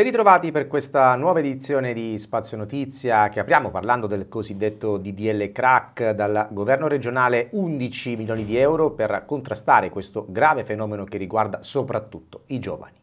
Ben ritrovati per questa nuova edizione di Spazio Notizia che apriamo parlando del cosiddetto DDL crack dal governo regionale 11 milioni di euro per contrastare questo grave fenomeno che riguarda soprattutto i giovani.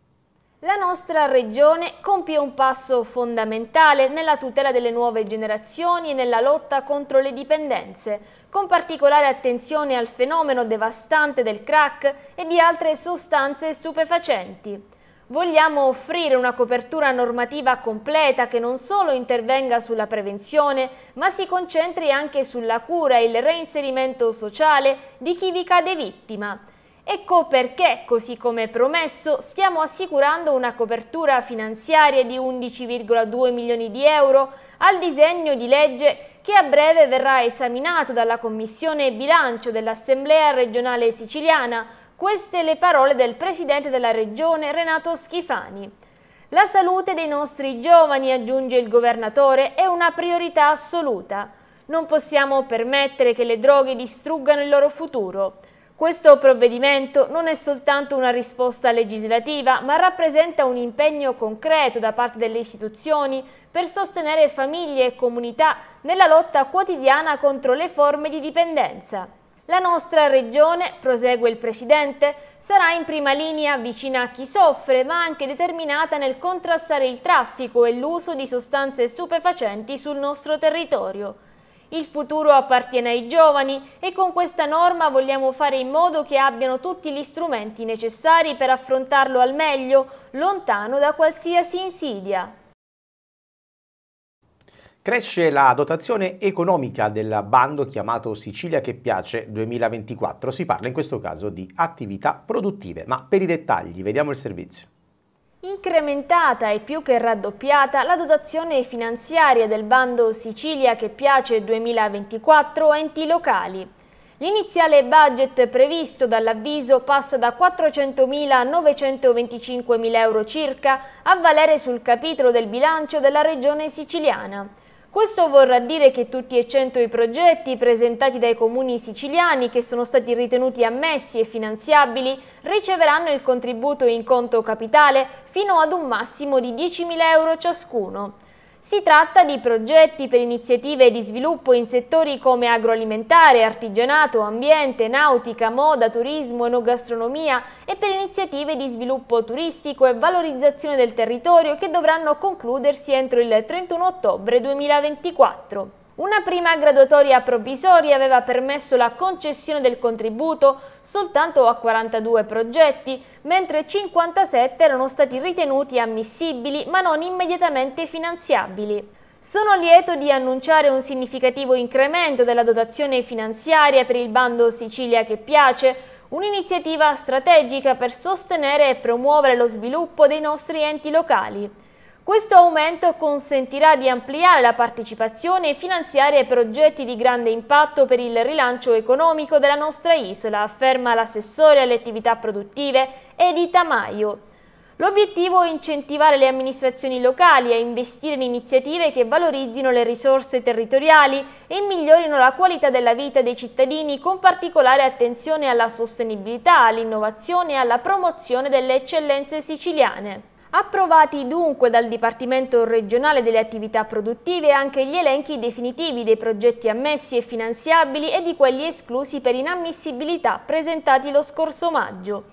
La nostra regione compie un passo fondamentale nella tutela delle nuove generazioni e nella lotta contro le dipendenze, con particolare attenzione al fenomeno devastante del crack e di altre sostanze stupefacenti. Vogliamo offrire una copertura normativa completa che non solo intervenga sulla prevenzione, ma si concentri anche sulla cura e il reinserimento sociale di chi vi cade vittima. Ecco perché, così come promesso, stiamo assicurando una copertura finanziaria di 11,2 milioni di euro al disegno di legge che a breve verrà esaminato dalla Commissione Bilancio dell'Assemblea regionale siciliana queste le parole del presidente della regione Renato Schifani. La salute dei nostri giovani, aggiunge il governatore, è una priorità assoluta. Non possiamo permettere che le droghe distruggano il loro futuro. Questo provvedimento non è soltanto una risposta legislativa, ma rappresenta un impegno concreto da parte delle istituzioni per sostenere famiglie e comunità nella lotta quotidiana contro le forme di dipendenza. La nostra regione, prosegue il Presidente, sarà in prima linea vicina a chi soffre, ma anche determinata nel contrastare il traffico e l'uso di sostanze stupefacenti sul nostro territorio. Il futuro appartiene ai giovani e con questa norma vogliamo fare in modo che abbiano tutti gli strumenti necessari per affrontarlo al meglio, lontano da qualsiasi insidia. Cresce la dotazione economica del bando chiamato Sicilia che piace 2024. Si parla in questo caso di attività produttive, ma per i dettagli vediamo il servizio. Incrementata e più che raddoppiata, la dotazione finanziaria del bando Sicilia che piace 2024 enti locali. L'iniziale budget previsto dall'avviso passa da 400.000 a 925.000 euro circa a valere sul capitolo del bilancio della regione siciliana. Questo vorrà dire che tutti e 100 i progetti presentati dai comuni siciliani che sono stati ritenuti ammessi e finanziabili riceveranno il contributo in conto capitale fino ad un massimo di 10.000 euro ciascuno. Si tratta di progetti per iniziative di sviluppo in settori come agroalimentare, artigianato, ambiente, nautica, moda, turismo, enogastronomia e per iniziative di sviluppo turistico e valorizzazione del territorio che dovranno concludersi entro il 31 ottobre 2024. Una prima graduatoria provvisoria aveva permesso la concessione del contributo soltanto a 42 progetti, mentre 57 erano stati ritenuti ammissibili ma non immediatamente finanziabili. Sono lieto di annunciare un significativo incremento della dotazione finanziaria per il bando Sicilia che piace, un'iniziativa strategica per sostenere e promuovere lo sviluppo dei nostri enti locali. Questo aumento consentirà di ampliare la partecipazione e finanziare progetti di grande impatto per il rilancio economico della nostra isola, afferma l'assessore alle attività produttive Edita Maio. L'obiettivo è incentivare le amministrazioni locali a investire in iniziative che valorizzino le risorse territoriali e migliorino la qualità della vita dei cittadini con particolare attenzione alla sostenibilità, all'innovazione e alla promozione delle eccellenze siciliane. Approvati dunque dal Dipartimento regionale delle attività produttive anche gli elenchi definitivi dei progetti ammessi e finanziabili e di quelli esclusi per inammissibilità presentati lo scorso maggio.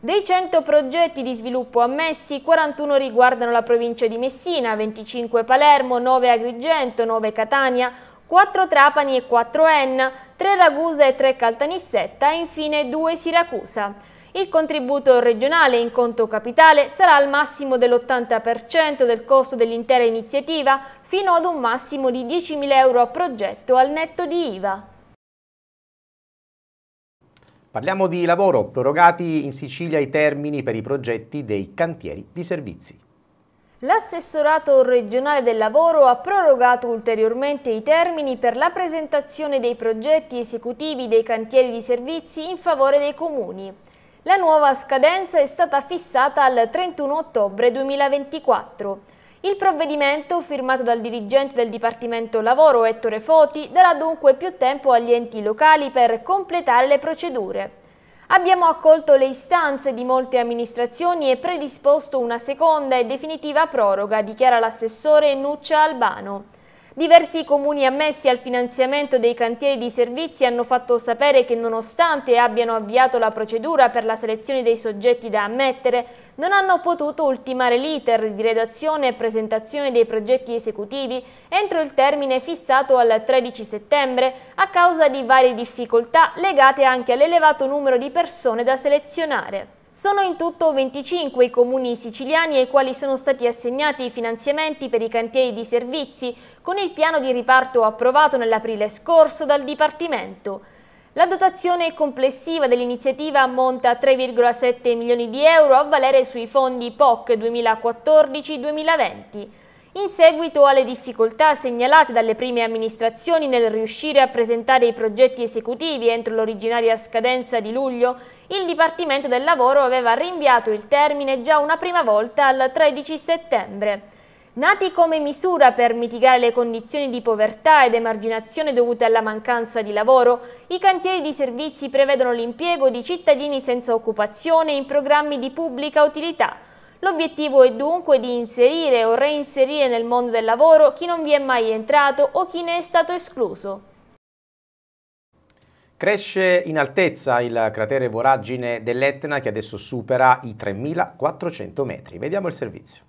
Dei 100 progetti di sviluppo ammessi, 41 riguardano la provincia di Messina, 25 Palermo, 9 Agrigento, 9 Catania, 4 Trapani e 4 Enna, 3 Ragusa e 3 Caltanissetta e infine 2 Siracusa. Il contributo regionale in conto capitale sarà al massimo dell'80% del costo dell'intera iniziativa fino ad un massimo di 10.000 euro a progetto al netto di IVA. Parliamo di lavoro, prorogati in Sicilia i termini per i progetti dei cantieri di servizi. L'assessorato regionale del lavoro ha prorogato ulteriormente i termini per la presentazione dei progetti esecutivi dei cantieri di servizi in favore dei comuni. La nuova scadenza è stata fissata al 31 ottobre 2024. Il provvedimento, firmato dal dirigente del Dipartimento Lavoro Ettore Foti, darà dunque più tempo agli enti locali per completare le procedure. Abbiamo accolto le istanze di molte amministrazioni e predisposto una seconda e definitiva proroga, dichiara l'assessore Nuccia Albano. Diversi comuni ammessi al finanziamento dei cantieri di servizi hanno fatto sapere che nonostante abbiano avviato la procedura per la selezione dei soggetti da ammettere, non hanno potuto ultimare l'iter di redazione e presentazione dei progetti esecutivi entro il termine fissato al 13 settembre a causa di varie difficoltà legate anche all'elevato numero di persone da selezionare. Sono in tutto 25 i comuni siciliani ai quali sono stati assegnati i finanziamenti per i cantieri di servizi con il piano di riparto approvato nell'aprile scorso dal Dipartimento. La dotazione complessiva dell'iniziativa ammonta a 3,7 milioni di euro a valere sui fondi POC 2014-2020 in seguito alle difficoltà segnalate dalle prime amministrazioni nel riuscire a presentare i progetti esecutivi entro l'originaria scadenza di luglio, il Dipartimento del Lavoro aveva rinviato il termine già una prima volta al 13 settembre. Nati come misura per mitigare le condizioni di povertà ed emarginazione dovute alla mancanza di lavoro, i cantieri di servizi prevedono l'impiego di cittadini senza occupazione in programmi di pubblica utilità, L'obiettivo è dunque di inserire o reinserire nel mondo del lavoro chi non vi è mai entrato o chi ne è stato escluso. Cresce in altezza il cratere voragine dell'Etna che adesso supera i 3.400 metri. Vediamo il servizio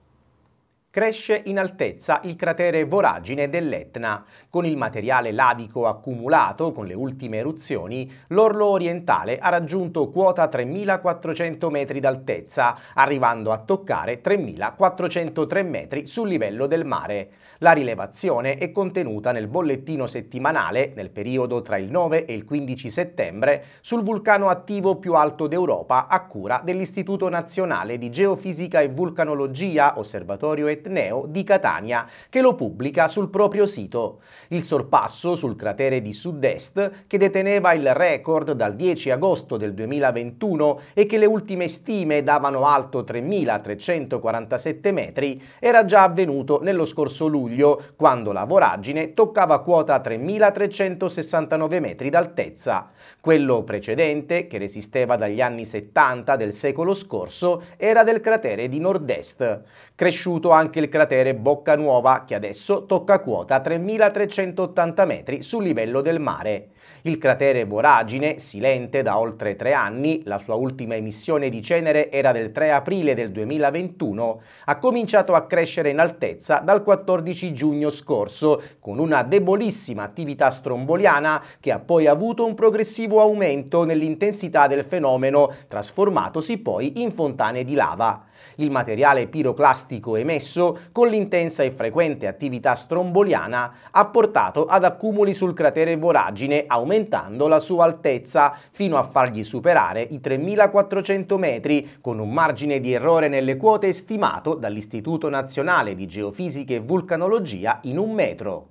cresce in altezza il cratere voragine dell'Etna. Con il materiale lavico accumulato con le ultime eruzioni, l'orlo orientale ha raggiunto quota 3.400 metri d'altezza, arrivando a toccare 3.403 metri sul livello del mare. La rilevazione è contenuta nel bollettino settimanale nel periodo tra il 9 e il 15 settembre sul vulcano attivo più alto d'Europa a cura dell'Istituto Nazionale di Geofisica e Vulcanologia, Osservatorio e Project Neo di Catania, che lo pubblica sul proprio sito. Il sorpasso sul cratere di sud-est, che deteneva il record dal 10 agosto del 2021 e che le ultime stime davano alto 3.347 metri, era già avvenuto nello scorso luglio, quando la voragine toccava quota 3.369 metri d'altezza. Quello precedente, che resisteva dagli anni 70 del secolo scorso, era del cratere di nord-est. Cresciuto anche anche il cratere Bocca Nuova, che adesso tocca quota 3.380 metri sul livello del mare. Il cratere Voragine, silente da oltre tre anni, la sua ultima emissione di cenere era del 3 aprile del 2021, ha cominciato a crescere in altezza dal 14 giugno scorso, con una debolissima attività stromboliana che ha poi avuto un progressivo aumento nell'intensità del fenomeno, trasformatosi poi in fontane di lava il materiale piroclastico emesso, con l'intensa e frequente attività stromboliana, ha portato ad accumuli sul cratere voragine, aumentando la sua altezza, fino a fargli superare i 3.400 metri, con un margine di errore nelle quote stimato dall'Istituto Nazionale di Geofisica e Vulcanologia in un metro.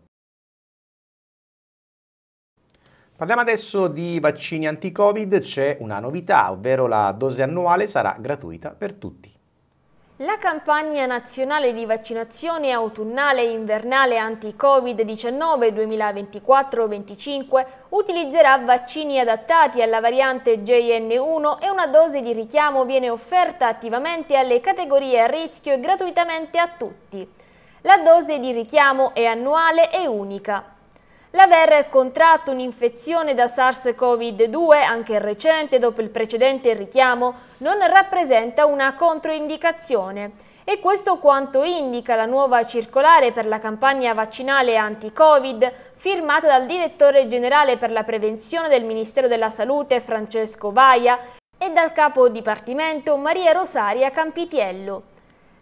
Parliamo adesso di vaccini anti-Covid, c'è una novità, ovvero la dose annuale sarà gratuita per tutti. La campagna nazionale di vaccinazione autunnale e invernale anti-Covid-19 2024-25 utilizzerà vaccini adattati alla variante JN1 e una dose di richiamo viene offerta attivamente alle categorie a rischio e gratuitamente a tutti. La dose di richiamo è annuale e unica. L'aver contratto un'infezione da SARS-CoV-2, anche recente dopo il precedente richiamo, non rappresenta una controindicazione. E questo quanto indica la nuova circolare per la campagna vaccinale anti-Covid firmata dal direttore generale per la prevenzione del Ministero della Salute Francesco Vaia e dal capo dipartimento Maria Rosaria Campitiello.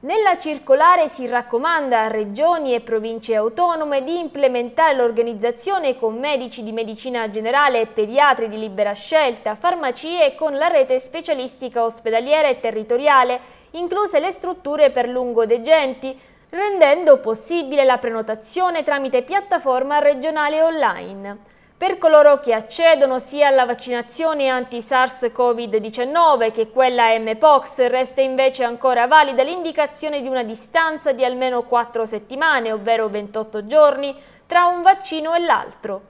Nella circolare si raccomanda a regioni e province autonome di implementare l'organizzazione con medici di medicina generale e pediatri di libera scelta, farmacie e con la rete specialistica ospedaliera e territoriale, incluse le strutture per lungo degenti, rendendo possibile la prenotazione tramite piattaforma regionale online per coloro che accedono sia alla vaccinazione anti-SARS-CoV-19 che quella Mpox resta invece ancora valida l'indicazione di una distanza di almeno 4 settimane, ovvero 28 giorni, tra un vaccino e l'altro.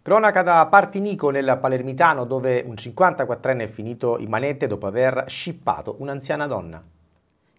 Cronaca da Partinico nel Palermitano dove un 54enne è finito in manette dopo aver scippato un'anziana donna.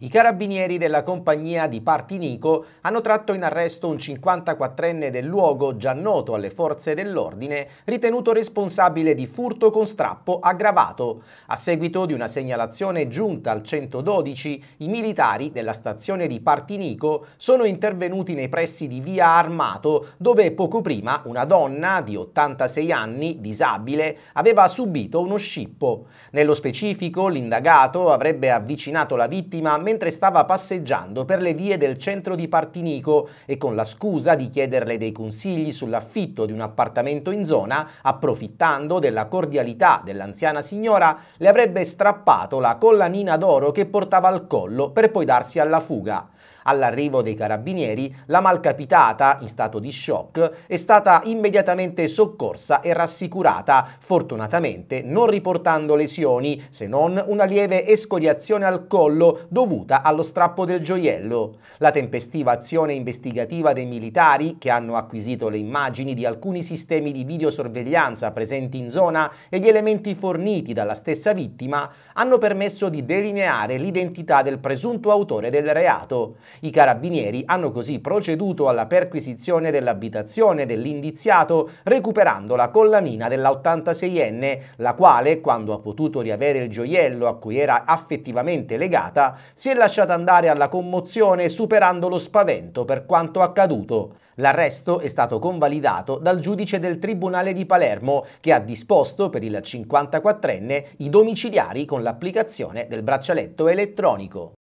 I carabinieri della compagnia di Partinico hanno tratto in arresto un 54enne del luogo già noto alle forze dell'ordine, ritenuto responsabile di furto con strappo aggravato. A seguito di una segnalazione giunta al 112, i militari della stazione di Partinico sono intervenuti nei pressi di Via Armato, dove poco prima una donna di 86 anni, disabile, aveva subito uno scippo. Nello specifico, l'indagato avrebbe avvicinato la vittima mentre stava passeggiando per le vie del centro di Partinico e con la scusa di chiederle dei consigli sull'affitto di un appartamento in zona, approfittando della cordialità dell'anziana signora, le avrebbe strappato la collanina d'oro che portava al collo per poi darsi alla fuga. All'arrivo dei carabinieri, la malcapitata, in stato di shock, è stata immediatamente soccorsa e rassicurata, fortunatamente non riportando lesioni, se non una lieve escoriazione al collo dovuta allo strappo del gioiello. La tempestiva azione investigativa dei militari, che hanno acquisito le immagini di alcuni sistemi di videosorveglianza presenti in zona e gli elementi forniti dalla stessa vittima, hanno permesso di delineare l'identità del presunto autore del reato. I carabinieri hanno così proceduto alla perquisizione dell'abitazione dell'indiziato recuperando la collanina dell'86enne, la quale, quando ha potuto riavere il gioiello a cui era affettivamente legata, si è lasciata andare alla commozione superando lo spavento per quanto accaduto. L'arresto è stato convalidato dal giudice del Tribunale di Palermo che ha disposto per il 54enne i domiciliari con l'applicazione del braccialetto elettronico.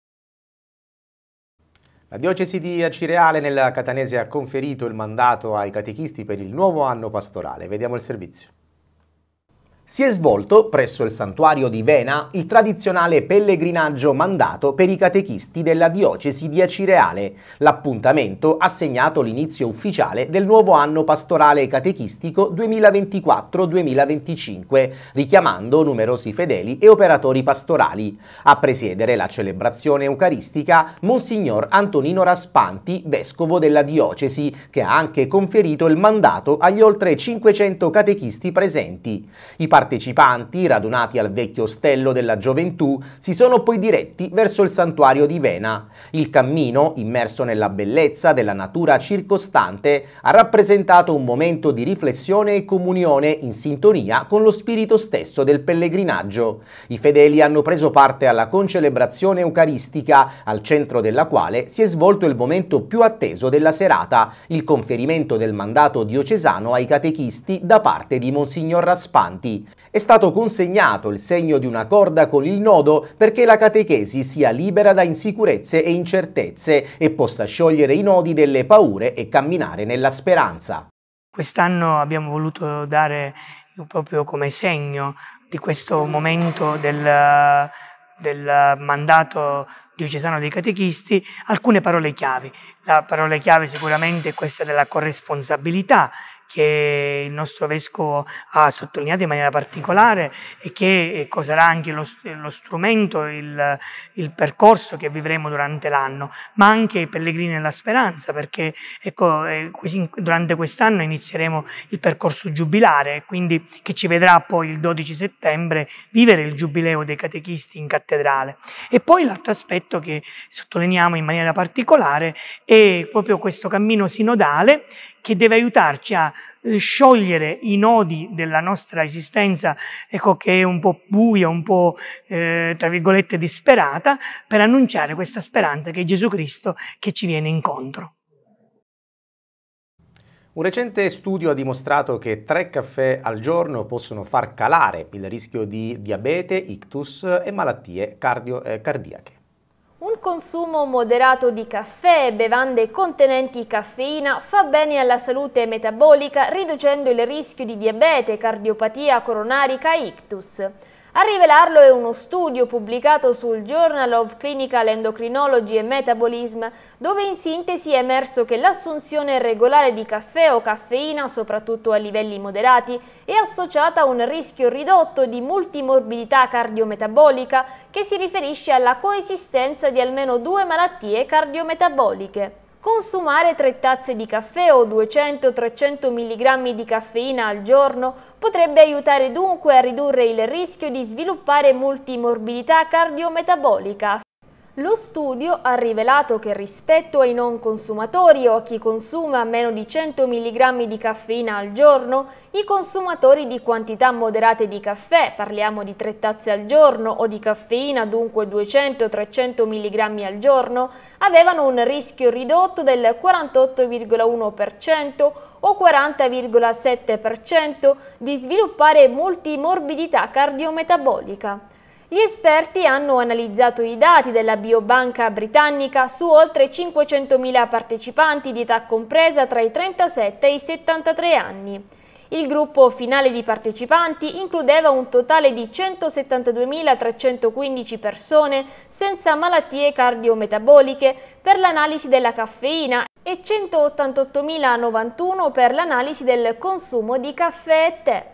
La diocesi di Acireale nella Catanese ha conferito il mandato ai catechisti per il nuovo anno pastorale. Vediamo il servizio si è svolto presso il santuario di Vena il tradizionale pellegrinaggio mandato per i catechisti della diocesi di Acireale, l'appuntamento ha segnato l'inizio ufficiale del nuovo anno pastorale catechistico 2024-2025, richiamando numerosi fedeli e operatori pastorali. A presiedere la celebrazione eucaristica Monsignor Antonino Raspanti, vescovo della diocesi, che ha anche conferito il mandato agli oltre 500 catechisti presenti. I partecipanti, radunati al vecchio ostello della gioventù, si sono poi diretti verso il santuario di Vena. Il cammino, immerso nella bellezza della natura circostante, ha rappresentato un momento di riflessione e comunione in sintonia con lo spirito stesso del pellegrinaggio. I fedeli hanno preso parte alla concelebrazione eucaristica, al centro della quale si è svolto il momento più atteso della serata, il conferimento del mandato diocesano ai catechisti da parte di Monsignor Raspanti. È stato consegnato il segno di una corda con il nodo perché la catechesi sia libera da insicurezze e incertezze e possa sciogliere i nodi delle paure e camminare nella speranza. Quest'anno abbiamo voluto dare proprio come segno di questo momento del, del mandato diocesano dei catechisti alcune parole chiavi. La parola chiave sicuramente è questa della corresponsabilità, che il nostro Vescovo ha sottolineato in maniera particolare e che sarà anche lo, lo strumento, il, il, percorso che vivremo durante l'anno, ma anche i pellegrini della speranza, perché ecco, eh, durante quest'anno inizieremo il percorso giubilare, quindi che ci vedrà poi il 12 settembre vivere il giubileo dei catechisti in cattedrale. E poi l'altro aspetto che sottolineiamo in maniera particolare è proprio questo cammino sinodale che deve aiutarci a eh, sciogliere i nodi della nostra esistenza, ecco che è un po' buia, un po' eh, tra virgolette disperata, per annunciare questa speranza che è Gesù Cristo che ci viene incontro. Un recente studio ha dimostrato che tre caffè al giorno possono far calare il rischio di diabete, ictus e malattie eh, cardiache consumo moderato di caffè e bevande contenenti caffeina fa bene alla salute metabolica riducendo il rischio di diabete, cardiopatia coronarica e ictus. A rivelarlo è uno studio pubblicato sul Journal of Clinical Endocrinology and Metabolism, dove in sintesi è emerso che l'assunzione regolare di caffè o caffeina, soprattutto a livelli moderati, è associata a un rischio ridotto di multimorbidità cardiometabolica che si riferisce alla coesistenza di almeno due malattie cardiometaboliche. Consumare 3 tazze di caffè o 200-300 mg di caffeina al giorno potrebbe aiutare dunque a ridurre il rischio di sviluppare multimorbidità cardiometabolica, lo studio ha rivelato che rispetto ai non consumatori o a chi consuma meno di 100 mg di caffeina al giorno, i consumatori di quantità moderate di caffè, parliamo di 3 tazze al giorno o di caffeina dunque 200-300 mg al giorno, avevano un rischio ridotto del 48,1% o 40,7% di sviluppare multimorbidità cardiometabolica. Gli esperti hanno analizzato i dati della biobanca britannica su oltre 500.000 partecipanti di età compresa tra i 37 e i 73 anni. Il gruppo finale di partecipanti includeva un totale di 172.315 persone senza malattie cardiometaboliche per l'analisi della caffeina e 188.091 per l'analisi del consumo di caffè e tè.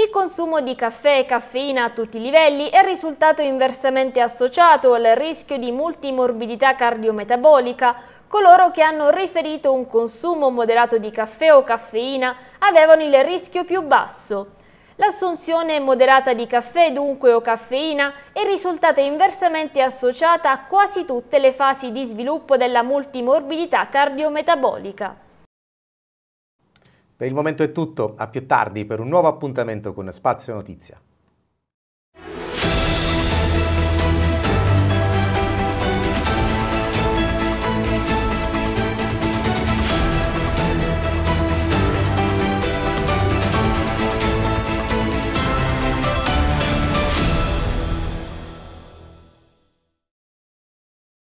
Il consumo di caffè e caffeina a tutti i livelli è risultato inversamente associato al rischio di multimorbidità cardiometabolica. Coloro che hanno riferito un consumo moderato di caffè o caffeina avevano il rischio più basso. L'assunzione moderata di caffè dunque o caffeina è risultata inversamente associata a quasi tutte le fasi di sviluppo della multimorbidità cardiometabolica. Per il momento è tutto, a più tardi per un nuovo appuntamento con Spazio Notizia.